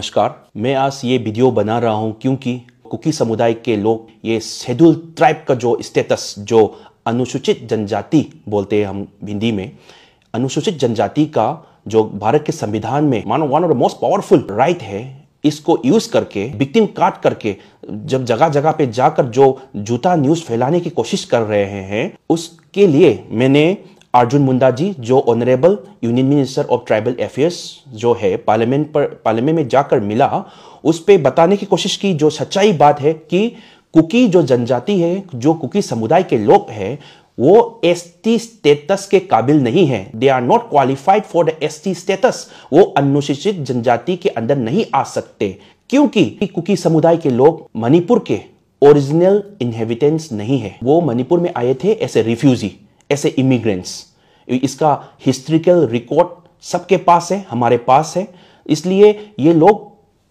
नमस्कार मैं आज ये वीडियो बना रहा हूँ क्योंकि कुकी समुदाय के लोग ये शेड्यूल ट्राइब का जो स्टेटस जो अनुसूचित जनजाति बोलते हैं हम हिंदी में अनुसूचित जनजाति का जो भारत के संविधान में मानो one of the most powerful right है इसको यूज करके विक्टिम काट करके जब जगह जगह पे जाकर जो जूता न्यूज फैलाने की कोशिश कर रहे हैं उसके लिए मैंने अर्जुन मुंडा जी जो honourable union minister of tribal affairs जो है पार्लियामेंट पर पार्लियामेंट में जाकर मिला उस पर बताने की कोशिश की जो सच्चाई बात है कि कुकी जो जनजाति है जो कुकी समुदाय के लोग हैं वो एस टी स्टेटस के काबिल नहीं है they are not qualified for the S T status वो अनुसूचित जनजाति के अंदर नहीं आ सकते क्योंकि कुकी समुदाय के लोग मणिपुर के ओरिजिनल इनहेबिटेंट्स नहीं है वो मणिपुर में आए थे एस ए रिफ्यूजी ऐसे इमिग्रेंट्स इसका हिस्ट्रिकल रिकॉर्ड सबके पास है हमारे पास है इसलिए ये लोग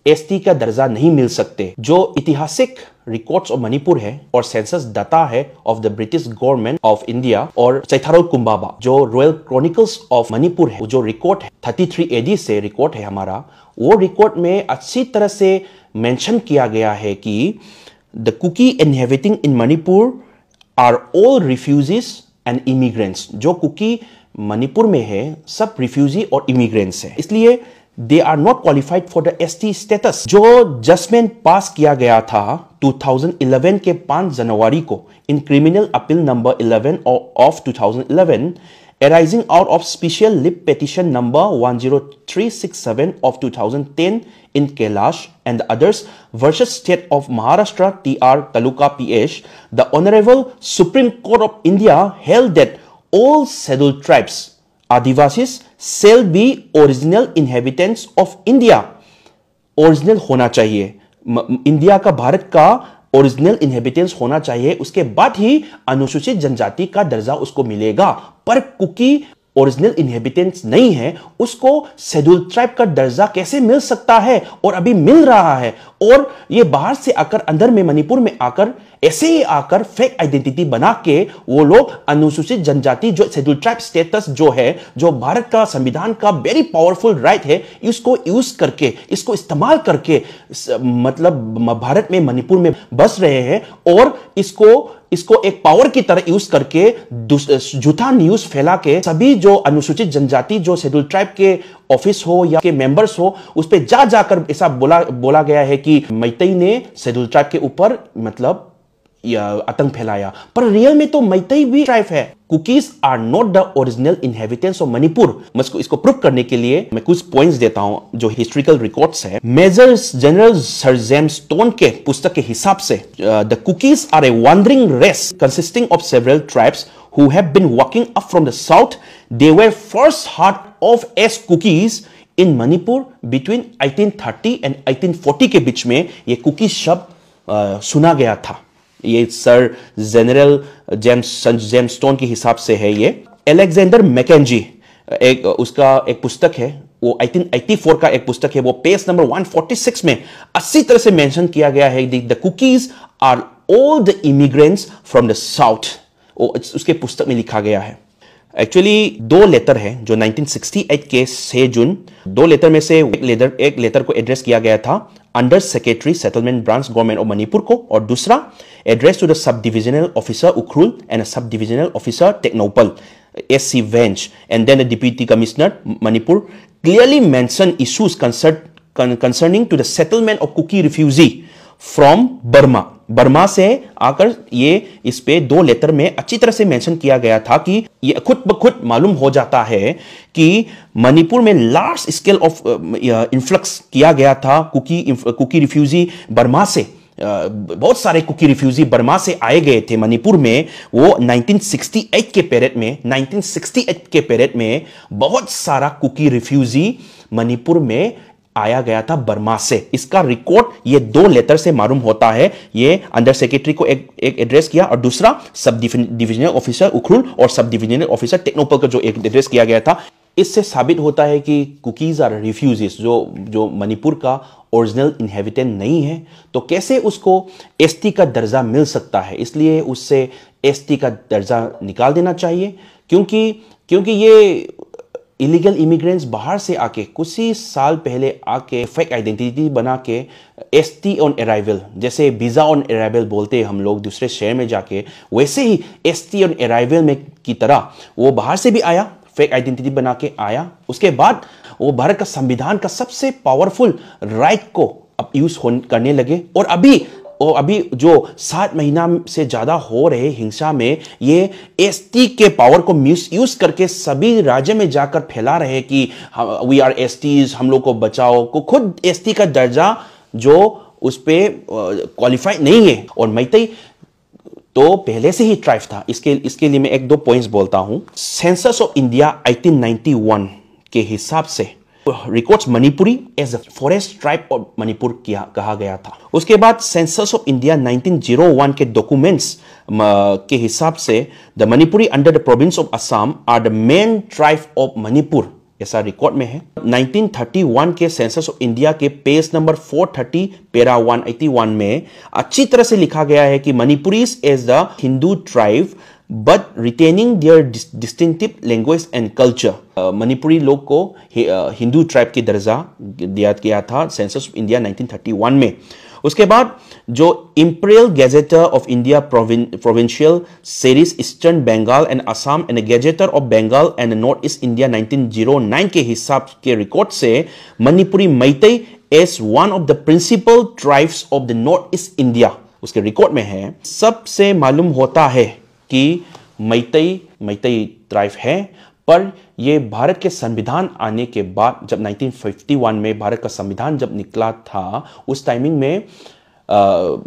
एस का दर्जा नहीं मिल सकते जो ऐतिहासिक रिकॉर्ड्स ऑफ मणिपुर है और सेंसस डाटा है of the British government of India और चैथारो कुंबाबा जो रॉयल क्रॉनिकल्स ऑफ मणिपुर है जो रिकॉर्ड है थ्री एडी से रिकॉर्ड है हमारा वो रिकॉर्ड में अच्छी तरह से मेंशन किया गया है कि the Kuki inhabiting in Manipur are all refugees and immigrants जो कुकी मणिपुर में है सब रिफ्यूजी और इमिग्रेंट्स है इसलिए they are not qualified for the S T status जो जजमेंट पास किया गया था 2011 के 5 जनवरी को in criminal appeal number 11 of 2011 arising out of special lip petition number 10367 of 2010 in Kailash and others versus state of Maharashtra TR Taluka PH, the Honorable Supreme Court of India held that all scheduled tribes, Adivasis, shall be original inhabitants of India. Original होना चाहिए India का भारत का original इनहेबिटेंस होना चाहिए उसके बाद ही अनुसूचित जनजाति का दर्जा उसको मिलेगा पर कुकी ओरिजिनल इनहेबिटेंट्स नहीं है उसको शेड्यूल ट्राइब का दर्जा कैसे मिल सकता है और अभी मिल रहा है और ये बाहर से आकर अंदर में मणिपुर में आकर ऐसे ही आकर फेक आइडेंटिटी बना के वो लोग अनुसूचित जनजाति जो शेड्यूल ट्राइब स्टेटस जो है जो भारत का संविधान का वेरी पावरफुल राइट है इसको यूज करके इसको इस्तेमाल करके मतलब भारत में मणिपुर में बस रहे हैं और इसको इसको एक पावर की तरह यूज करके जूठा न्यूज फैला के सभी जो अनुसूचित जनजाति जो शेड्यूल ट्राइब के ऑफिस हो या के मेंबर्स हो उस पर जा जाकर ऐसा बोला बोला गया है कि मैतई ने शेड्यूल ट्राइब के ऊपर मतलब आतंक फैलाया पर रियल में तो मैतई भी ट्राइफ है Kukis are not the original inhabitants of Manipur इसको प्रूव करने के लिए मैं कुछ पॉइंट्स देता हूं जो हिस्ट्रिकल रिकॉर्ड्स है major general sir James Stone के पुस्तक के हिसाब से the Kukis are a wandering race consisting of several tribes who have been walking up from the south they were first heard of as Kukis in Manipur between 1830 and 1840 के बीच में ये cookies शब्द सुना गया था ये सर जनरल जेम्स जेम्सटोन के हिसाब से है ये एलेक्जेंडर मैकेजी एक उसका एक पुस्तक है वो आई थिंक एट्टी फोर का एक पुस्तक है वो page number one forty six में अस्सी तरह से मेंशन किया गया है the Kukis are all the immigrants from the south उसके पुस्तक में लिखा गया है एक्चुअली दो लेटर है जो 1968 के 6 जून दो लेटर में से एक लेटर एक लेटर को एड्रेस किया गया था under secretary settlement branch government of Manipur को और दूसरा address to the sub divisional officer Ukhrul and sub divisional officer Tengnoupal S C bench and then the deputy commissioner Manipur clearly mention issues concert concerning to the settlement of Kuki refugee from Burma. Burma से आकर ये इस पे दो letter में अच्छी तरह से मेंशन किया गया था कि ये खुद ब खुद मालूम हो जाता है कि मणिपुर में लार्ज स्केल ऑफ इन्फ्लक्स किया गया था कुकी कुकी रिफ्यूजी बर्मा से बहुत सारे कुकी रिफ्यूजी बर्मा से आए गए थे मणिपुर में वो 1968 के पेरेड में 1968 के पेरेड में बहुत सारा कुकी रिफ्यूजी मणिपुर में आया गया था बर्मा से इसका रिकॉर्ड ये दो लेटर से मालूम होता है ये अंडर सेक्रेटरी को एक एक एड्रेस किया और दूसरा सब डिविजनल ऑफिसर उखरुल और सब डिविजनल ऑफिसर टेक्नोपल का जो एक एड्रेस किया गया था इससे साबित होता है कि कुकीज़ आर रिफ्यूज जो जो मणिपुर का ओरिजिनल इन्हेबिटेंट नहीं है तो कैसे उसको एस का दर्जा मिल सकता है इसलिए उससे एस का दर्जा निकाल देना चाहिए क्योंकि क्योंकि ये इलीगल इमिग्रेंट्स बाहर से आके कुछ ही साल पहले आके फेक आइडेंटिटी बना के एस टी ऑन अराइवल जैसे वीज़ा ऑन अराइवल बोलते हैं हम लोग दूसरे शहर में जाके वैसे ही एस टी ऑन अराइवल में की तरह वो बाहर से भी आया फेक आइडेंटिटी बना के आया उसके बाद वो भारत का संविधान का सबसे पावरफुल राइट को अब यूज़ करने लगे और अभी और अभी जो सात महीना से ज़्यादा हो रहे हिंसा में ये एसटी के पावर को मिस यूज करके सभी राज्य में जाकर फैला रहे कि वी आर एस हम लोग को बचाओ को खुद एस का दर्जा जो उस पर क्वालिफाई नहीं है और मैतई तो पहले से ही ट्राइफ था इसके इसके लिए मैं एक दो पॉइंट्स बोलता हूँ सेंसस ऑफ इंडिया 1891 के हिसाब से records Manipuri as forest tribe of Manipur किया कहा गया था उसके बाद सेंसस ऑफ इंडिया 1901 के डॉक्यूमेंट्स के हिसाब से the Manipuri under the province of Assam are the main tribe of Manipur ऐसा रिकॉर्ड में है 1931 के सेंसस ऑफ इंडिया के पेज नंबर 430 पेरा 181 में अच्छी तरह से लिखा गया है कि Manipuri as the Hindu tribe but retaining their distinctive language and culture Manipuri लोग को हिंदू ट्राइब uh, की दर्जा दिया गया था सेंसस ऑफ इंडिया 1931 में उसके बाद जो imperial gazetteer of India provincial series eastern Bengal and Assam and gazetteer of Bengal and north east India 1909 के हिसाब के रिकॉर्ड से Manipuri Meitei as one of the principal tribes of the north east India उसके रिकॉर्ड में है सबसे मालूम होता है कि मैतई मैतई ट्राइव है पर ये भारत के संविधान आने के बाद जब 1951 में भारत का संविधान जब निकला था उस टाइमिंग में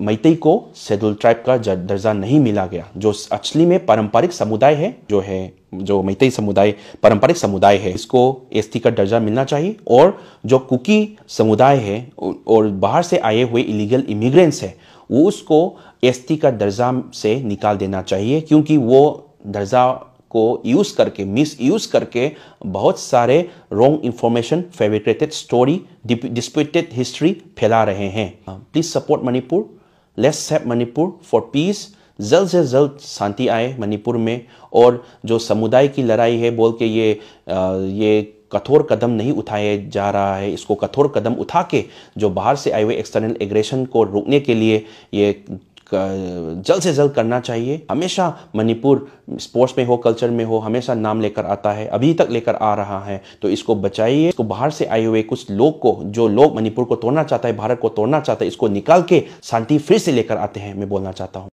मैतई को शेड्यूल ट्राइब का दर्जा नहीं मिला गया जो असली में पारंपरिक समुदाय है जो है जो मैतई समुदाय पारंपरिक समुदाय है इसको एस का दर्जा मिलना चाहिए और जो कुकी समुदाय है और बाहर से आए हुए इलीगल इमिग्रेंट्स है वो उसको एस का दर्जा से निकाल देना चाहिए क्योंकि वो दर्जा को यूज़ करके मिस यूज़ करके बहुत सारे wrong information fabricated story disputed history फैला रहे हैं प्लीज़ हाँ, support Manipur let's save Manipur for peace जल्द से जल्द शांति आए मणिपुर में और जो समुदाय की लड़ाई है बोल के ये आ, ये कठोर कदम नहीं उठाया जा रहा है इसको कठोर कदम उठा के जो बाहर से आए हुए एक्सटर्नल एग्रेशन को रोकने के लिए ये जल्द से जल्द करना चाहिए हमेशा मणिपुर स्पोर्ट्स में हो कल्चर में हो हमेशा नाम लेकर आता है अभी तक लेकर आ रहा है तो इसको बचाइए इसको बाहर से आए हुए कुछ लोग को जो लोग मणिपुर को तोड़ना चाहता है भारत को तोड़ना चाहता है इसको निकाल के शांति फिर से लेकर आते हैं मैं बोलना चाहता हूँ